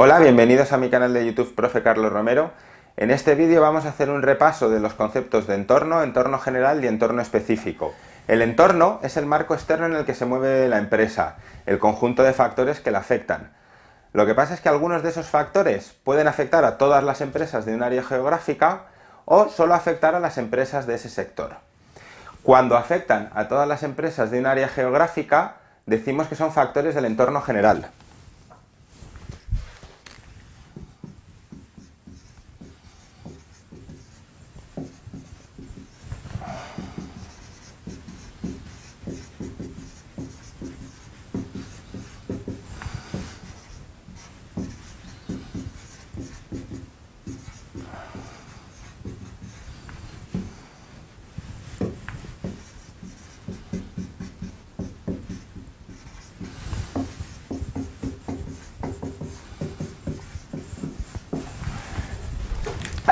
Hola, bienvenidos a mi canal de YouTube Profe Carlos Romero. En este vídeo vamos a hacer un repaso de los conceptos de entorno, entorno general y entorno específico. El entorno es el marco externo en el que se mueve la empresa, el conjunto de factores que la afectan. Lo que pasa es que algunos de esos factores pueden afectar a todas las empresas de un área geográfica o solo afectar a las empresas de ese sector. Cuando afectan a todas las empresas de un área geográfica, decimos que son factores del entorno general.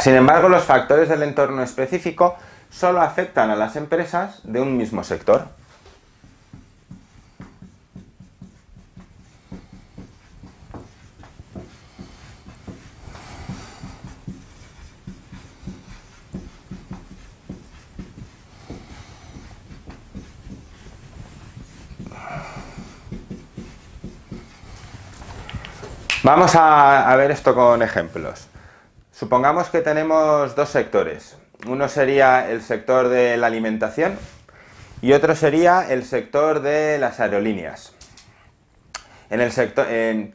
Sin embargo, los factores del entorno específico solo afectan a las empresas de un mismo sector. Vamos a, ver esto con ejemplos. Supongamos que tenemos dos sectores. Uno sería el sector de la alimentación y otro sería el sector de las aerolíneas. En el sector,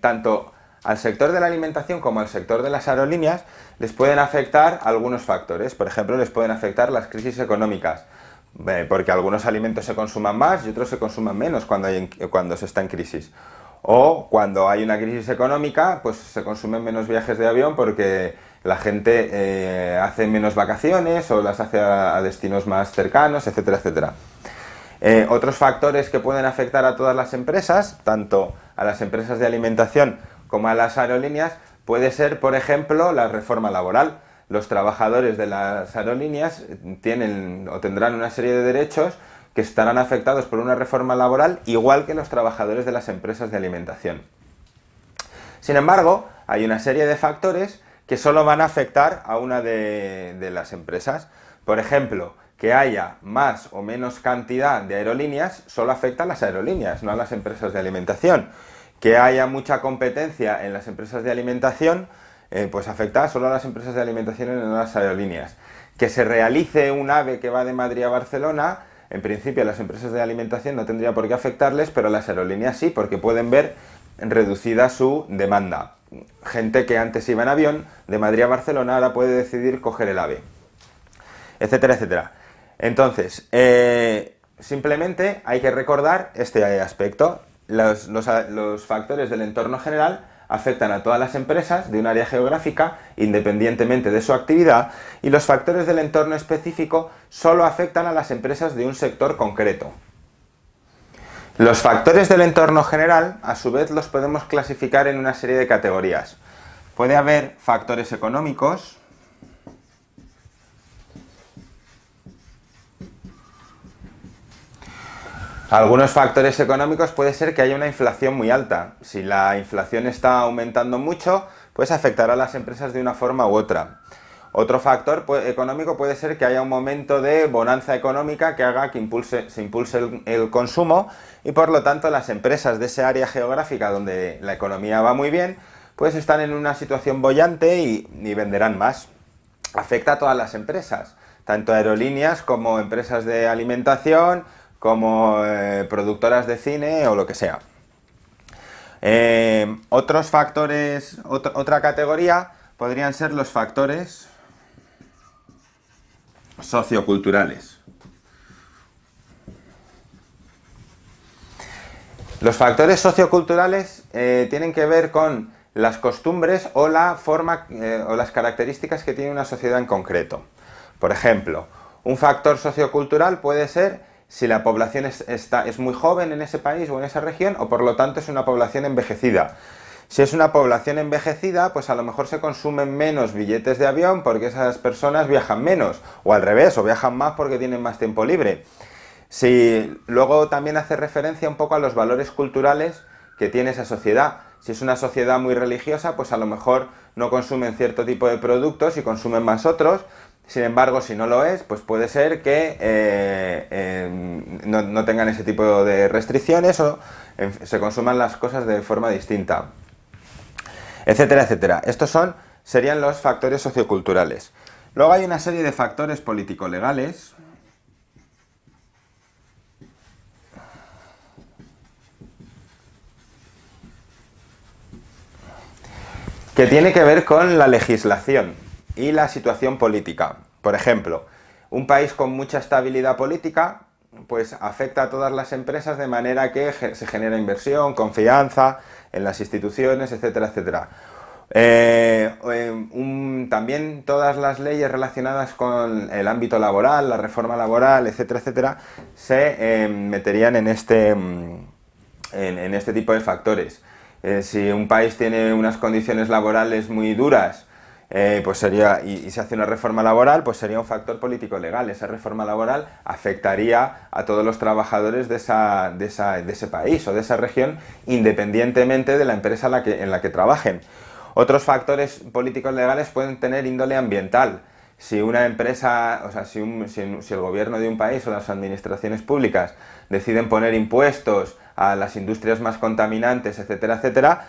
tanto al sector de la alimentación como al sector de las aerolíneas les pueden afectar algunos factores. Por ejemplo, les pueden afectar las crisis económicas, eh, porque algunos alimentos se consuman más y otros se consuman menos cuando, hay, cuando se está en crisis. O cuando hay una crisis económica, pues se consumen menos viajes de avión porque la gente eh, hace menos vacaciones o las hace a, destinos más cercanos, etcétera, etcétera. Eh, otros factores que pueden afectar a todas las empresas, tanto a las empresas de alimentación como a las aerolíneas, puede ser, por ejemplo, la reforma laboral. Los trabajadores de las aerolíneas tienen o tendrán una serie de derechos que estarán afectados por una reforma laboral, igual que los trabajadores de las empresas de alimentación. Sin embargo, hay una serie de factores que solo van a afectar a una de, las empresas. Por ejemplo, que haya más o menos cantidad de aerolíneas solo afecta a las aerolíneas, no a las empresas de alimentación. Que haya mucha competencia en las empresas de alimentación, eh, pues afecta solo a las empresas de alimentación y no a las aerolíneas. Que se realice un AVE que va de Madrid a Barcelona, en principio a las empresas de alimentación no tendría por qué afectarles, pero a las aerolíneas sí, porque pueden ver reducida su demanda gente que antes iba en avión de Madrid a Barcelona ahora puede decidir coger el AVE, etcétera, etcétera. Entonces, eh, simplemente hay que recordar este aspecto. Los, los factores del entorno general afectan a todas las empresas de un área geográfica independientemente de su actividad y los factores del entorno específico solo afectan a las empresas de un sector concreto. Los factores del entorno general, a su vez, los podemos clasificar en una serie de categorías. Puede haber factores económicos, Algunos factores económicos puede ser que haya una inflación muy alta. Si la inflación está aumentando mucho, pues afectará a las empresas de una forma u otra. Otro factor pues, económico puede ser que haya un momento de bonanza económica que haga que impulse, se impulse el, consumo y por lo tanto las empresas de ese área geográfica donde la economía va muy bien, pues están en una situación bollante y, venderán más. Afecta a todas las empresas, tanto aerolíneas como empresas de alimentación, como eh, productoras de cine o lo que sea. Eh, otros factores, otra categoría podrían ser los factores socioculturales. Los factores socioculturales eh, tienen que ver con las costumbres o la forma eh, o las características que tiene una sociedad en concreto. Por ejemplo, un factor sociocultural puede ser si la población es muy joven en ese país o en esa región o por lo tanto es una población envejecida. Si es una población envejecida, pues a lo mejor se consumen menos billetes de avión porque esas personas viajan menos, o al revés, o viajan más porque tienen más tiempo libre. Si luego también hace referencia un poco a los valores culturales que tiene esa sociedad. Si es una sociedad muy religiosa, pues a lo mejor no consumen cierto tipo de productos y consumen más otros. Sin embargo, si no lo es, pues puede ser que eh, em, no, tengan ese tipo de restricciones o se consuman las cosas de forma distinta etcétera, etcétera. Estos son, serían los factores socioculturales. Luego hay una serie de factores político-legales. que tiene que ver con la legislación y la situación política. Por ejemplo, un país con mucha estabilidad política pues afecta a todas las empresas de manera que se genera inversión, confianza en las instituciones, etcétera, etcétera. Eh, eh, también todas las leyes relacionadas con el ámbito laboral, la reforma laboral, etcétera, etcétera, se eh, meterían en este, mm, en, este tipo de factores. si un país tiene unas condiciones laborales muy duras, eh, pues sería, y, se hace una reforma laboral, pues sería un factor político legal. Esa reforma laboral afectaría a todos los trabajadores de, esa, de, ese país o de esa región, independientemente de la empresa en la que, trabajen. Otros factores políticos legales pueden tener índole ambiental. Si una empresa, o sea, si, si el gobierno de un país o las administraciones públicas deciden poner impuestos a las industrias más contaminantes, etcétera, etcétera,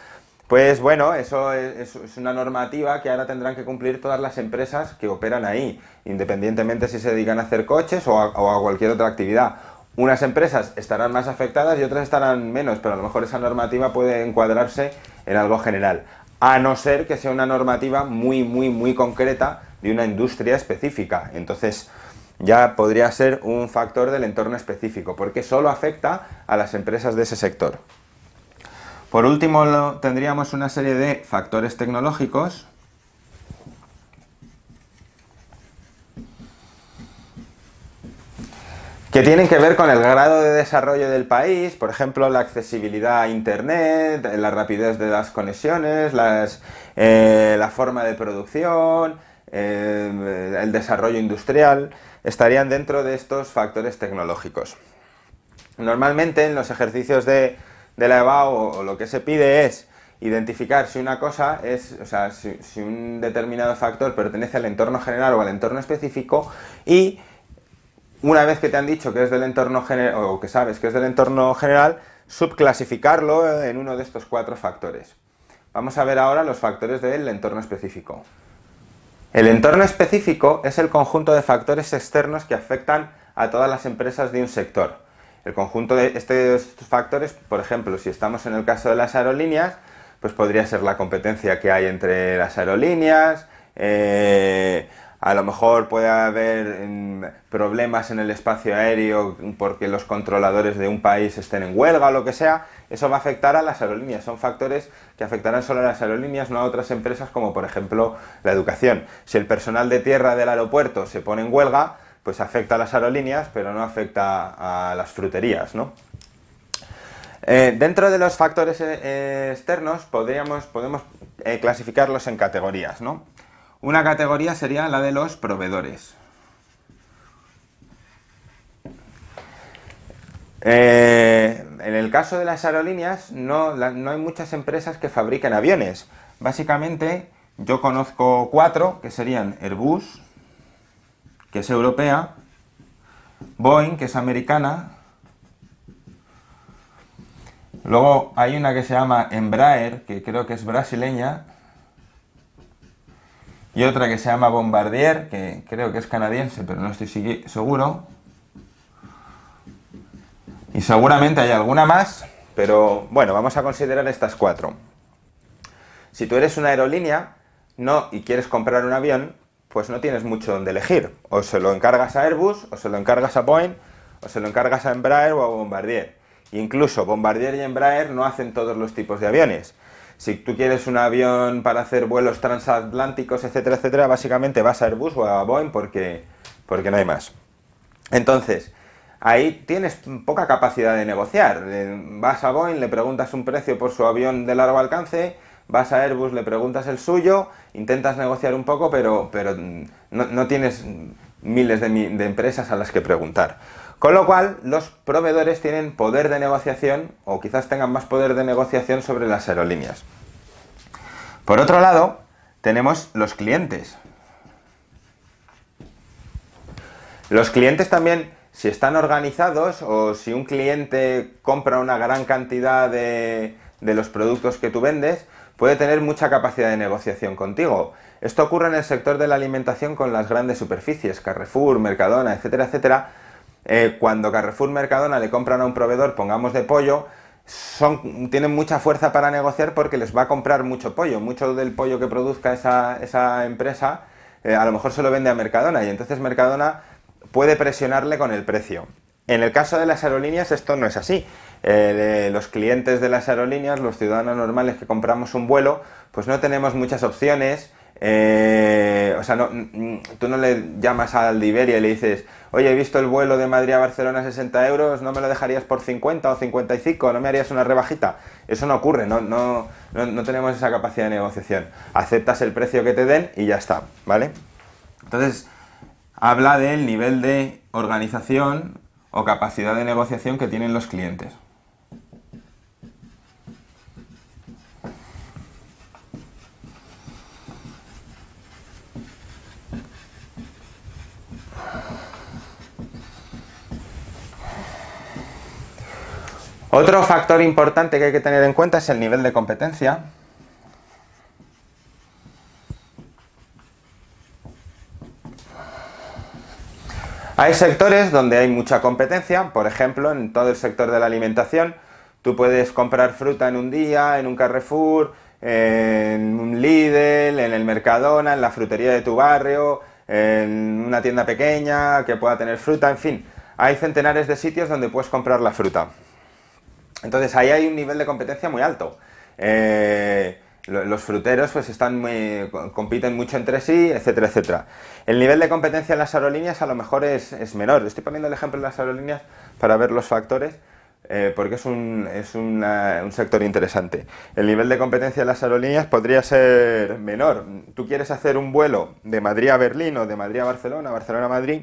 pues bueno, eso es, una normativa que ahora tendrán que cumplir todas las empresas que operan ahí, independientemente si se dedican a hacer coches o a, o a cualquier otra actividad. Unas empresas estarán más afectadas y otras estarán menos, pero a lo mejor esa normativa puede encuadrarse en algo general, a no ser que sea una normativa muy, muy, muy concreta de una industria específica. Entonces, ya podría ser un factor del entorno específico, porque solo afecta a las empresas de ese sector. Por último, tendríamos una serie de factores tecnológicos. que tienen que ver con el grado de desarrollo del país, por ejemplo, la accesibilidad a Internet, la rapidez de las conexiones, eh, la forma de producción, eh, el desarrollo industrial, estarían dentro de estos factores tecnológicos. Normalmente en los ejercicios de de la EVAO lo que se pide es identificar si una cosa es, o sea, si, un determinado factor pertenece al entorno general o al entorno específico y una vez que te han dicho que es del entorno general o que sabes que es del entorno general, subclasificarlo en uno de estos cuatro factores. Vamos a ver ahora los factores del entorno específico. El entorno específico es el conjunto de factores externos que afectan a todas las empresas de un sector el conjunto de estos factores, por ejemplo, si estamos en el caso de las aerolíneas, pues podría ser la competencia que hay entre las aerolíneas, eh, a lo mejor puede haber mm, problemas en el espacio aéreo porque los controladores de un país estén en huelga o lo que sea, eso va a afectar a las aerolíneas. Son factores que afectarán solo a las aerolíneas, no a otras empresas como por ejemplo la educación. Si el personal de tierra del aeropuerto se pone en huelga, pues afecta a las aerolíneas, pero no afecta a las fruterías, ¿no? Eh, dentro de los factores eh, externos podríamos, podemos eh, clasificarlos en categorías, ¿no? Una categoría sería la de los proveedores. en el caso de las aerolíneas, no, no hay muchas empresas que fabriquen aviones. Básicamente, yo conozco cuatro, que serían Airbus, que es europea, Boeing, que es americana, luego hay una que se llama Embraer, que creo que es brasileña, y otra que se llama Bombardier, que creo que es canadiense, pero no estoy seguro. Y seguramente hay alguna más, pero bueno, vamos a considerar estas cuatro. Si tú eres una aerolínea no, y quieres comprar un avión, pues no tienes mucho donde elegir. O se lo encargas a Airbus, o se lo encargas a Boeing, o se lo encargas a Embraer o a Bombardier. Incluso Bombardier y Embraer no hacen todos los tipos de aviones. Si tú quieres un avión para hacer vuelos transatlánticos, etcétera, etcétera, básicamente vas a Airbus o a Boeing porque, porque no hay más. Entonces, ahí tienes poca capacidad de negociar. Vas a Boeing, le preguntas un precio por su avión de largo alcance vas a Airbus, le preguntas el suyo, intentas negociar un poco, pero, no, tienes miles de, empresas a las que preguntar. Con lo cual, los proveedores tienen poder de negociación o quizás tengan más poder de negociación sobre las aerolíneas. Por otro lado, tenemos los clientes. Los clientes también, si están organizados o si un cliente compra una gran cantidad de los productos que tú vendes, puede tener mucha capacidad de negociación contigo. Esto ocurre en el sector de la alimentación con las grandes superficies, Carrefour, Mercadona, etcétera, etcétera. Eh, cuando Carrefour, Mercadona le compran a un proveedor, pongamos de pollo, tienen mucha fuerza para negociar porque les va a comprar mucho pollo. Mucho del pollo que produzca esa, empresa eh, a lo mejor se lo vende a Mercadona y entonces Mercadona puede presionarle con el precio. En el caso de las aerolíneas esto no es así. Eh, los clientes de las aerolíneas, los ciudadanos normales que compramos un vuelo, pues no tenemos muchas opciones. Eh, o sea, mm, tú no le llamas al y le dices, oye, he visto el vuelo de Madrid a Barcelona a 60 euros, ¿no me lo dejarías por 50 o 55? ¿No me harías una rebajita? Eso no ocurre, no tenemos esa capacidad de negociación. Aceptas el precio que te den y ya está, ¿vale? Entonces, habla del nivel de organización o capacidad de negociación que tienen los clientes. Otro factor importante que hay que tener en cuenta es el nivel de competencia. Hay sectores donde hay mucha competencia, por ejemplo, en todo el sector de la alimentación, tú puedes comprar fruta en un día, en un Carrefour, en un Lidl, en el Mercadona, en la frutería de tu barrio, en una tienda pequeña que pueda tener fruta, en fin, hay centenares de sitios donde puedes comprar la fruta. Entonces ahí hay un nivel de competencia muy alto. Eh, los fruteros pues, están compiten mucho entre sí, etcétera, etcétera. El nivel de competencia en las aerolíneas a lo mejor es, es menor. Estoy poniendo el ejemplo de las aerolíneas para ver los factores, eh, porque es, un, sector interesante. El nivel de competencia en las aerolíneas podría ser menor. Tú quieres hacer un vuelo de Madrid a Berlín o de Madrid a Barcelona, Barcelona a Madrid,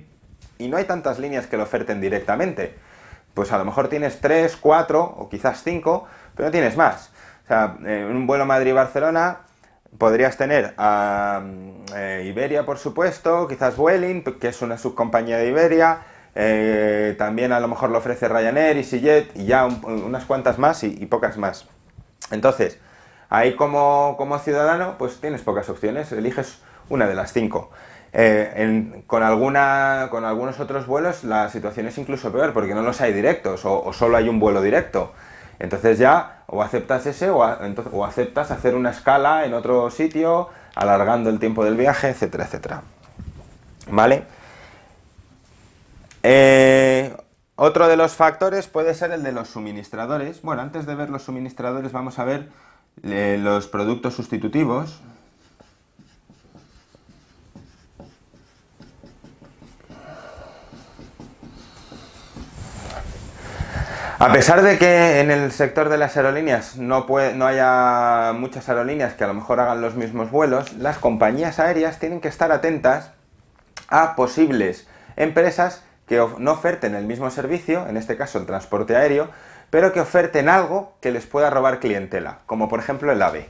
y no hay tantas líneas que lo oferten directamente pues a lo mejor tienes 3, 4 o quizás 5, pero no tienes más. O sea, eh, en un vuelo Madrid-Barcelona podrías tener a eh, Iberia, por supuesto, quizás Vueling, que es una subcompañía de Iberia, eh, también a lo mejor lo ofrece Ryanair, EasyJet y ya unas cuantas más y, pocas más. Entonces, ahí como, como ciudadano, pues tienes pocas opciones, eliges una de las cinco. Eh, con, algunos otros vuelos la situación es incluso peor porque no los hay directos o, solo hay un vuelo directo. Entonces ya o aceptas ese o, aceptas hacer una escala en otro sitio, alargando el tiempo del viaje, etcétera, etcétera. ¿Vale? Eh, otro de los factores puede ser el de los suministradores. Bueno, antes de ver los suministradores vamos a ver eh, los productos sustitutivos. A pesar de que en el sector de las aerolíneas no, haya muchas aerolíneas que a lo mejor hagan los mismos vuelos, las compañías aéreas tienen que estar atentas a posibles empresas que no oferten el mismo servicio, en este caso el transporte aéreo, pero que oferten algo que les pueda robar clientela, como por ejemplo el AVE.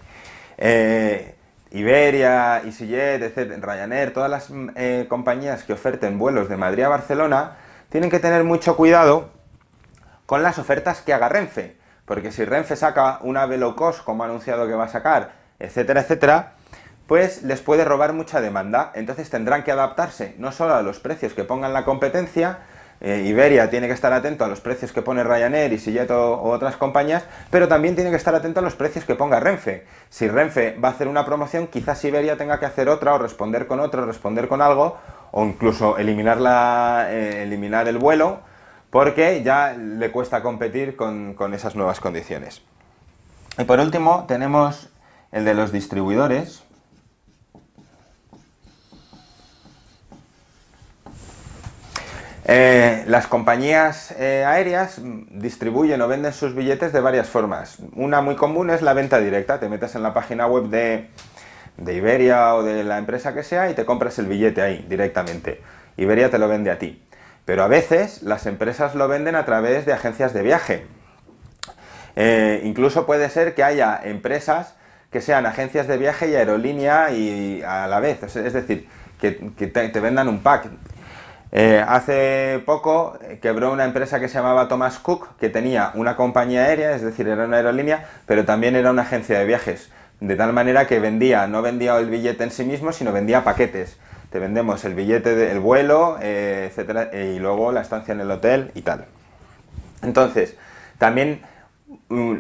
Eh, Iberia, EasyJet, Ryanair, todas las mm, eh, compañías que oferten vuelos de Madrid a Barcelona, tienen que tener mucho cuidado con las ofertas que haga Renfe. Porque si Renfe saca una Velocost, como ha anunciado que va a sacar, etcétera, etcétera, pues les puede robar mucha demanda. Entonces tendrán que adaptarse no solo a los precios que pongan la competencia, eh, Iberia tiene que estar atento a los precios que pone Ryanair y Sillet o, otras compañías, pero también tiene que estar atento a los precios que ponga Renfe. Si Renfe va a hacer una promoción, quizás Iberia tenga que hacer otra o responder con otro, responder con algo, o incluso eliminar, eh, eliminar el vuelo porque ya le cuesta competir con, esas nuevas condiciones. Y por último tenemos el de los distribuidores. Eh, las compañías eh, aéreas distribuyen o venden sus billetes de varias formas. Una muy común es la venta directa. Te metes en la página web de, Iberia o de la empresa que sea y te compras el billete ahí directamente. Iberia te lo vende a ti. Pero a veces las empresas lo venden a través de agencias de viaje. Eh, incluso puede ser que haya empresas que sean agencias de viaje y aerolínea y a la vez. Es decir, que, te, vendan un pack. Eh, hace poco eh, quebró una empresa que se llamaba Thomas Cook, que tenía una compañía aérea, es decir, era una aerolínea, pero también era una agencia de viajes. De tal manera que vendía, no vendía el billete en sí mismo, sino vendía paquetes te vendemos el billete del vuelo, eh, etcétera, y luego la estancia en el hotel y tal. Entonces, también mm,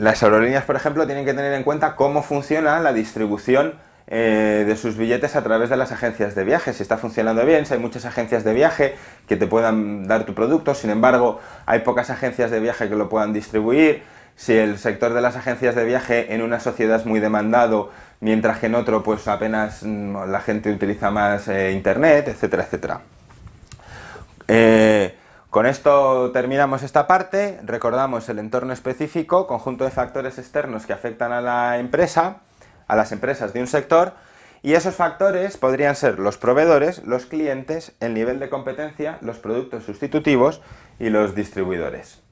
las aerolíneas, por ejemplo, tienen que tener en cuenta cómo funciona la distribución eh, de sus billetes a través de las agencias de viaje. Si está funcionando bien, si hay muchas agencias de viaje que te puedan dar tu producto, sin embargo, hay pocas agencias de viaje que lo puedan distribuir si el sector de las agencias de viaje en una sociedad es muy demandado, mientras que en otro pues apenas mm, la gente utiliza más eh, internet, etcétera, etcétera. Eh, con esto terminamos esta parte, recordamos el entorno específico, conjunto de factores externos que afectan a la empresa, a las empresas de un sector, y esos factores podrían ser los proveedores, los clientes, el nivel de competencia, los productos sustitutivos y los distribuidores.